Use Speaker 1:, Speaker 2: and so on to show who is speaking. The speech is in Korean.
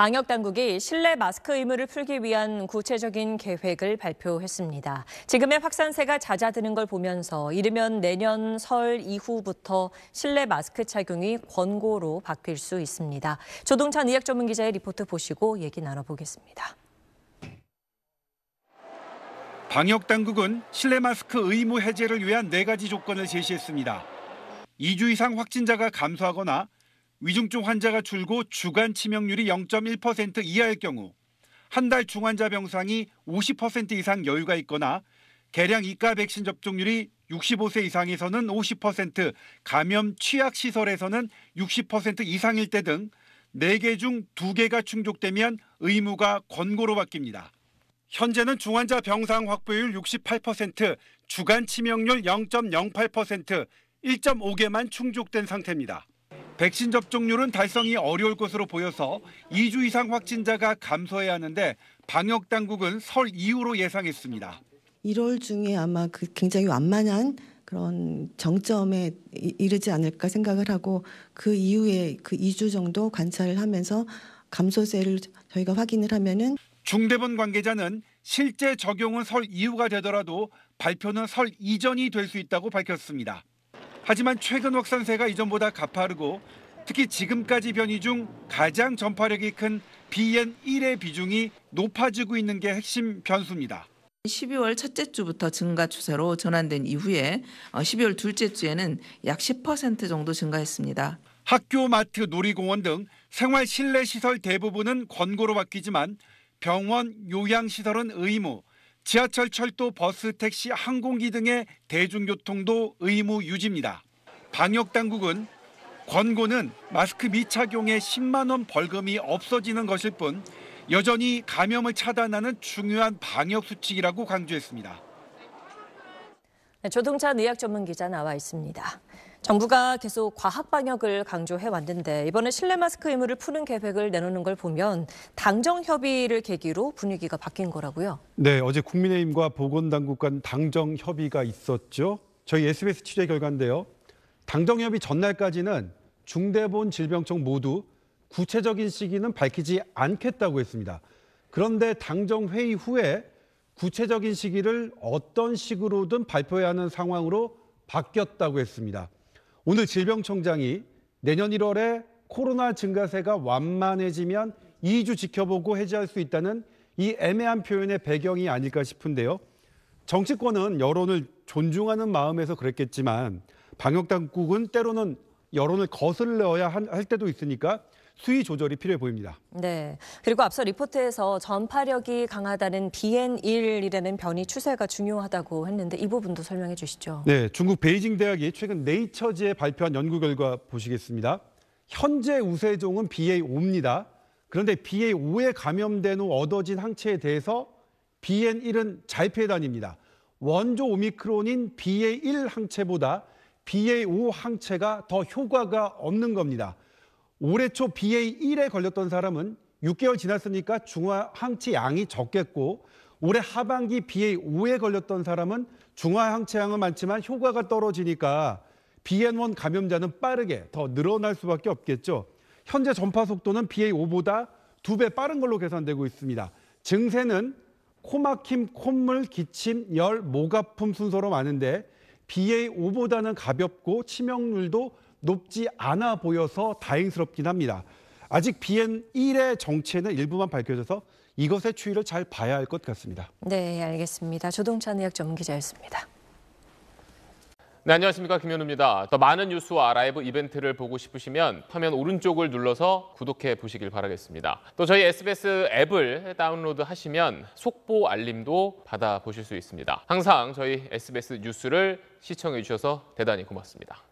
Speaker 1: 방역 당국이 실내 마스크 의무를 풀기 위한 구체적인 계획을 발표했습니다. 지금의 확산세가 잦아드는 걸 보면서 이르면 내년 설 이후부터 실내 마스크 착용이 권고로 바뀔 수 있습니다. 조동찬 의학 전문 기자의 리포트 보시고 얘기 나눠보겠습니다.
Speaker 2: 방역 당국은 실내 마스크 의무 해제를 위한 네 가지 조건을 제시했습니다. 2주 이상 확진자가 감소하거나 위중증 환자가 줄고 주간 치명률이 0.1% 이하일 경우 한 달 중환자 병상이 50% 이상 여유가 있거나 개량 이가 백신 접종률이 65세 이상에서는 50%, 감염 취약 시설에서는 60% 이상일 때 등 4개 중 2개가 충족되면 의무가 권고로 바뀝니다. 현재는 중환자 병상 확보율 68%, 주간 치명률 0.08%, 1.5개만 충족된 상태입니다. 백신 접종률은 달성이 어려울 것으로 보여서 2주 이상 확진자가 감소해야 하는데 방역 당국은 설 이후로 예상했습니다.
Speaker 1: 1월 중에 아마 그 굉장히 완만한 그런 정점에 이르지 않을까 생각을 하고 그 이후에 그 2주 정도 관찰을 하면서 감소세를 저희가 확인을 하면은
Speaker 2: 중대본 관계자는 실제 적용은 설 이후가 되더라도 발표는 설 이전이 될 수 있다고 밝혔습니다. 하지만 최근 확산세가 이전보다 가파르고 특히 지금까지 변이 중 가장 전파력이 큰 BN1의 비중이 높아지고 있는 게 핵심 변수입니다. 12월 첫째 주부터 증가 추세로 전환된 이후에 12월 어, 둘째 주에는 약 10% 정도 증가했습니다. 학교, 마트, 놀이공원 등 생활 실내 시설 대부분은 권고로 바뀌지만 병원, 요양시설은 의무, 지하철, 철도, 버스, 택시, 항공기 등의 대중교통도 의무 유지입니다. 방역 당국은 권고는 마스크 미착용에 10만 원 벌금이 없어지는 것일 뿐 여전히 감염을 차단하는 중요한 방역 수칙이라고 강조했습니다.
Speaker 1: 네, 조동찬 의학 전문 기자 나와 있습니다. 정부가 계속 과학 방역을 강조해 왔는데 이번에 실내 마스크 의무를 푸는 계획을 내놓는 걸 보면 당정 협의를 계기로 분위기가 바뀐 거라고요.
Speaker 2: 네, 어제 국민의힘과 보건당국 간 당정 협의가 있었죠. 저희 SBS 취재 결과인데요. 당정 협의 전날까지는 중대본 질병청 모두 구체적인 시기는 밝히지 않겠다고 했습니다. 그런데 당정 회의 후에 구체적인 시기를 어떤 식으로든 발표해야 하는 상황으로 바뀌었다고 했습니다. 오늘 질병청장이 내년 1월에 코로나 증가세가 완만해지면 2주 지켜보고 해제할 수 있다는 이 애매한 표현의 배경이 아닐까 싶은데요. 정치권은 여론을 존중하는 마음에서 그랬겠지만 방역당국은 때로는 여론을 거슬려야 할 때도 있으니까 수위 조절이 필요해 보입니다.
Speaker 1: 네. 그리고 앞서 리포트에서 전파력이 강하다는 BN1이라는 변이 추세가 중요하다고 했는데 이 부분도 설명해 주시죠.
Speaker 2: 네. 중국 베이징 대학이 최근 네이처지에 발표한 연구 결과 보시겠습니다. 현재 우세종은 BA5입니다. 그런데 BA5에 감염된 후 얻어진 항체에 대해서 BN1은 잘 피해 다닙니다. 원조 오미크론인 BA1 항체보다 BA5 항체가 더 효과가 없는 겁니다. 올해 초 BA1에 걸렸던 사람은 6개월 지났으니까 중화 항체 양이 적겠고 올해 하반기 BA5에 걸렸던 사람은 중화 항체 양은 많지만 효과가 떨어지니까 BN1 감염자는 빠르게 더 늘어날 수밖에 없겠죠. 현재 전파 속도는 BA5보다 두 배 빠른 걸로 계산되고 있습니다. 증세는 코막힘, 콧물, 기침, 열, 목 아픔 순서로 많은데 BA5보다는 가볍고 치명률도 높지 않아 보여서 다행스럽긴 합니다. 아직 BN1의 정체는 일부만 밝혀져서 이것의 추이를 잘 봐야 할 것 같습니다.
Speaker 1: 네, 알겠습니다. 조동찬 의학 전문 기자였습니다.
Speaker 2: 네, 안녕하십니까. 김현우입니다.
Speaker 1: 더 많은 뉴스와 라이브 이벤트를 보고 싶으시면 화면 오른쪽을 눌러서 구독해 보시길 바라겠습니다. 또 저희 SBS 앱을 다운로드 하시면 속보 알림도 받아보실 수 있습니다. 항상 저희 SBS 뉴스를 시청해 주셔서 대단히 고맙습니다.